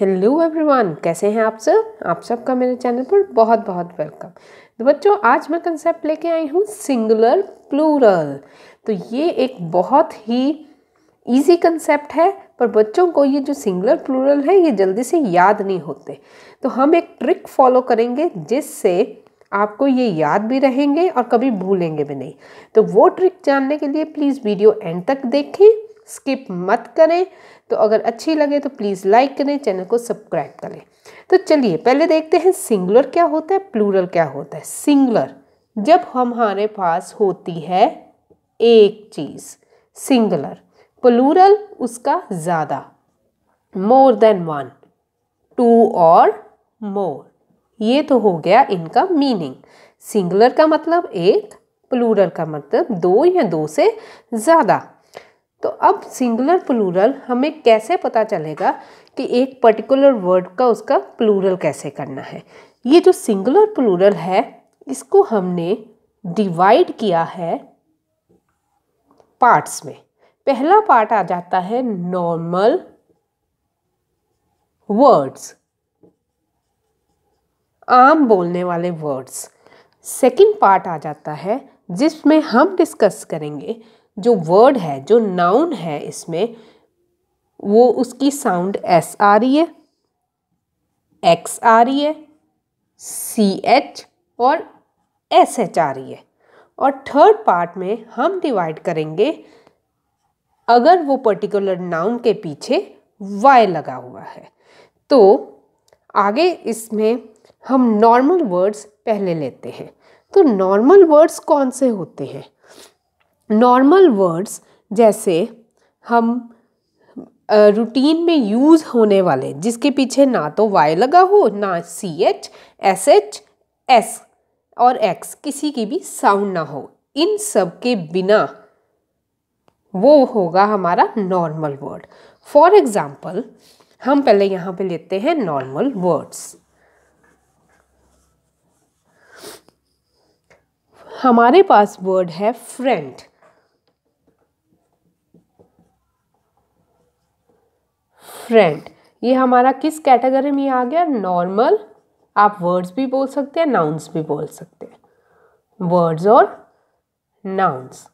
hello everyone कैसे हैं आप सब आप सबका मेरे चैनल पर बहुत बहुत वेलकम तो बच्चों आज मैं कंसेप्ट लेके आई हूँ सिंगुलर प्लूरल तो ये एक बहुत ही इजी कंसेप्ट है पर बच्चों को ये जो सिंगुलर प्लूरल है ये जल्दी से याद नहीं होते तो हम एक ट्रिक फॉलो करेंगे जिससे आपको ये याद भी रहेंगे और कभी भूलेंगे भी नहीं तो वो ट्रिक जानने के लिए प्लीज़ वीडियो एंड तक देखें स्किप मत करें तो अगर अच्छी लगे तो प्लीज़ लाइक करें चैनल को सब्सक्राइब करें तो चलिए पहले देखते हैं सिंगुलर क्या होता है प्लूरल क्या होता है सिंगुलर जब हमारे पास होती है एक चीज़ सिंगुलर प्लूरल उसका ज़्यादा मोर देन वन टू और मोर ये तो हो गया इनका मीनिंग सिंगुलर का मतलब एक प्लूरल का मतलब दो या दो से ज़्यादा तो अब सिंगुलर प्लूरल हमें कैसे पता चलेगा कि एक पर्टिकुलर वर्ड का उसका प्लूरल कैसे करना है ये जो सिंगुलर प्लूरल है इसको हमने डिवाइड किया है पार्ट्स में पहला पार्ट आ जाता है नॉर्मल वर्ड्स आम बोलने वाले वर्ड्स सेकंड पार्ट आ जाता है जिसमें हम डिस्कस करेंगे जो वर्ड है जो नाउन है इसमें वो उसकी साउंड एस आ रही है एक्स आ रही है सी एच और एस एच आ रही है और थर्ड पार्ट में हम डिवाइड करेंगे अगर वो पर्टिकुलर नाउन के पीछे वाई लगा हुआ है तो आगे इसमें हम नॉर्मल वर्ड्स पहले लेते हैं तो नॉर्मल वर्ड्स कौन से होते हैं नॉर्मल वर्ड्स जैसे हम रूटीन में यूज़ होने वाले जिसके पीछे ना तो वाई लगा हो ना C H S H S और एक्स किसी की भी साउंड ना हो इन सब के बिना वो होगा हमारा नॉर्मल वर्ड फॉर एग्ज़ाम्पल हम पहले यहाँ पे लेते हैं नॉर्मल वर्ड्स हमारे पास वर्ड है फ्रेंड फ्रेंड ये हमारा किस कैटेगरी में आ गया नॉर्मल आप वर्ड्स भी बोल सकते हैं नाउन्स भी बोल सकते हैं वर्ड्स और नाउंस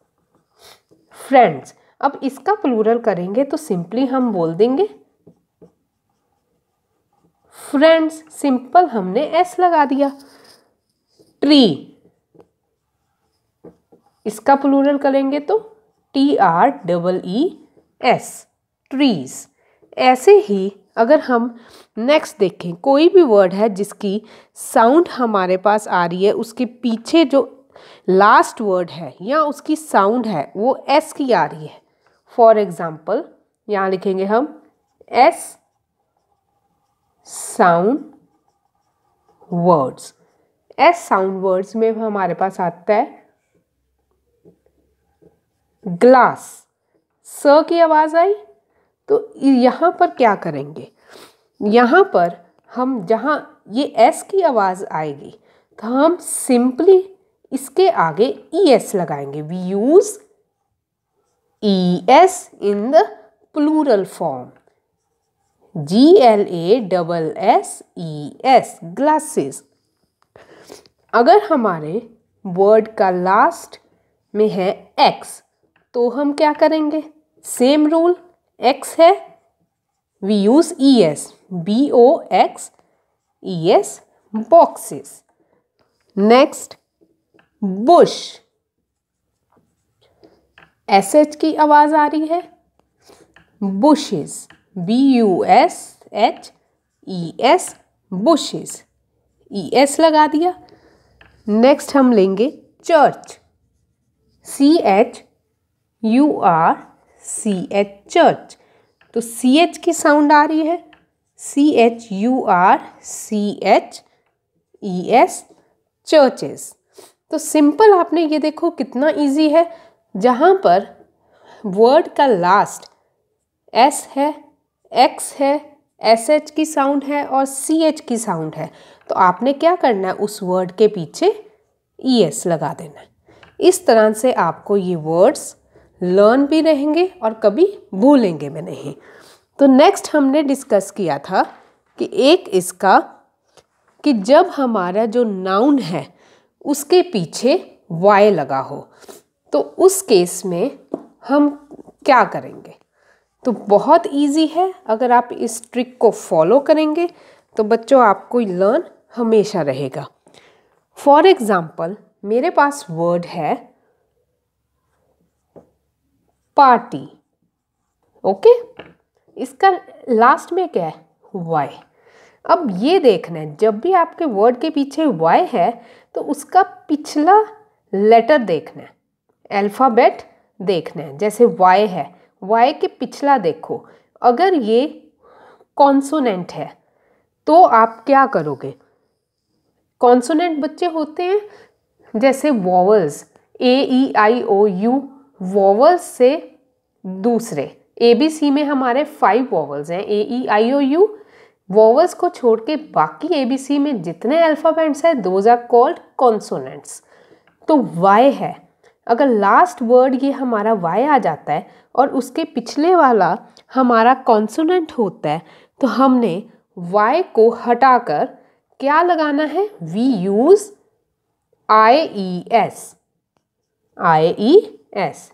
फ्रेंड्स अब इसका प्लूरल करेंगे तो सिंपली हम बोल देंगे फ्रेंड्स सिंपल हमने एस लगा दिया ट्री इसका प्लूरल करेंगे तो T R double E S trees ऐसे ही अगर हम नेक्स्ट देखें कोई भी वर्ड है जिसकी साउंड हमारे पास आ रही है उसके पीछे जो लास्ट वर्ड है या उसकी साउंड है वो एस की आ रही है फॉर एग्ज़ाम्पल यहाँ लिखेंगे हम S sound words S sound words में हमारे पास आता है ग्लास स की आवाज़ आई तो यहाँ पर क्या करेंगे यहाँ पर हम जहाँ ये एस की आवाज़ आएगी तो हम सिंपली इसके आगे ई e एस लगाएंगे we use E S in the plural form G L A double S E S glasses अगर हमारे वर्ड का लास्ट में है एक्स तो हम क्या करेंगे सेम रूल एक्स है we use E S B O X E S boxes next bush S H की आवाज़ आ रही है bushes B U S H E S bushes E S लगा दिया नेक्स्ट हम लेंगे church C H U R C H church तो सी एच की साउंड आ रही है C H U R C H E S churches तो सिंपल आपने ये देखो कितना इजी है जहाँ पर वर्ड का लास्ट एस है एक्स है एस एच की साउंड है और सी एच की साउंड है तो आपने क्या करना है उस वर्ड के पीछे ई e एस लगा देना इस तरह से आपको ये वर्ड्स लर्न भी रहेंगे और कभी भूलेंगे भी नहीं तो नेक्स्ट हमने डिस्कस किया था कि एक इसका कि जब हमारा जो नाउन है उसके पीछे वाई लगा हो तो उस केस में हम क्या करेंगे तो बहुत इजी है अगर आप इस ट्रिक को फॉलो करेंगे तो बच्चों आपको लर्न हमेशा रहेगा फॉर एग्ज़ाम्पल मेरे पास वर्ड है पार्टी ओके इसका लास्ट में क्या है वाई अब ये देखना है जब भी आपके वर्ड के पीछे वाई है तो उसका पिछला लेटर देखना है अल्फ़ाबेट देखना है जैसे वाई है वाई के पिछला देखो अगर ये कॉन्सोनेंट है तो आप क्या करोगे कॉन्सोनेंट बच्चे होते हैं जैसे vowels A E I O U vowels से दूसरे ए बी सी में हमारे फाइव वॉवल्स हैं ए E I O U vowels को छोड़ के बाकी ए बी सी में जितने अल्फ़ाबेट्स हैं दोज आर कॉल्ड कॉन्सोनेंट्स तो वाई है अगर लास्ट वर्ड ये हमारा वाई आ जाता है और उसके पिछले वाला हमारा कॉन्सोनेंट होता है तो हमने वाई को हटाकर क्या लगाना है we use I E S I E S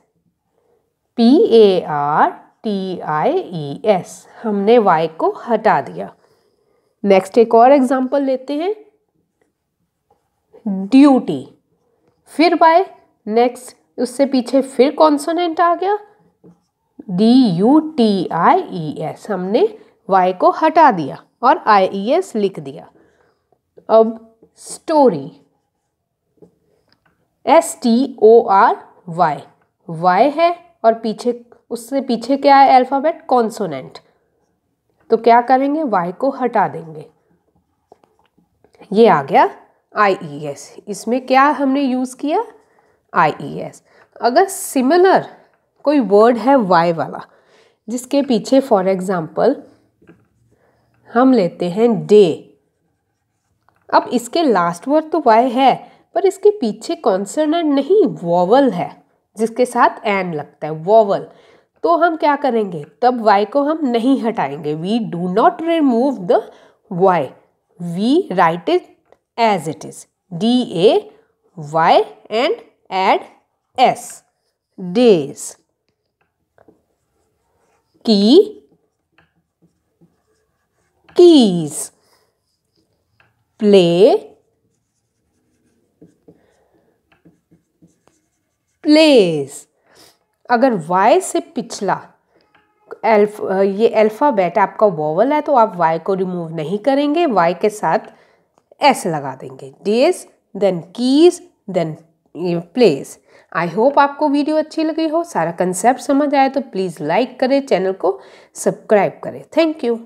P A R T I E S हमने वाई को हटा दिया नेक्स्ट एक और एग्जाम्पल लेते हैं ड्यूटी फिर वाई नेक्स्ट उससे पीछे फिर कॉन्सोनेंट आ गया D U T I E S हमने वाई को हटा दिया और आई ई एस लिख दिया अब story S T O R Y Y है और पीछे उससे पीछे क्या है अल्फ़ाबेट कॉन्सोनेंट तो क्या करेंगे वाई को हटा देंगे ये आ गया आई ई एस इसमें क्या हमने यूज़ किया आई ई एस अगर सिमिलर कोई वर्ड है वाई वाला जिसके पीछे फॉर एग्ज़ाम्पल हम लेते हैं डे अब इसके लास्ट वर्ड तो वाई है पर इसके पीछे कॉन्सोनेंट नहीं वॉवल है जिसके साथ एन लगता है वॉवल तो हम क्या करेंगे तब वाई को हम नहीं हटाएंगे we do not remove the Y we write it as it is D A Y and add S days key keys play plays अगर वाई से पिछला एल्फ ये अल्फ़ाबेट आपका वॉवल है तो आप वाई को रिमूव नहीं करेंगे वाई के साथ ऐसे लगा देंगे days then keys then plays I hope आपको वीडियो अच्छी लगी हो सारा कंसेप्ट समझ आए तो प्लीज़ लाइक करें चैनल को सब्सक्राइब करें थैंक यू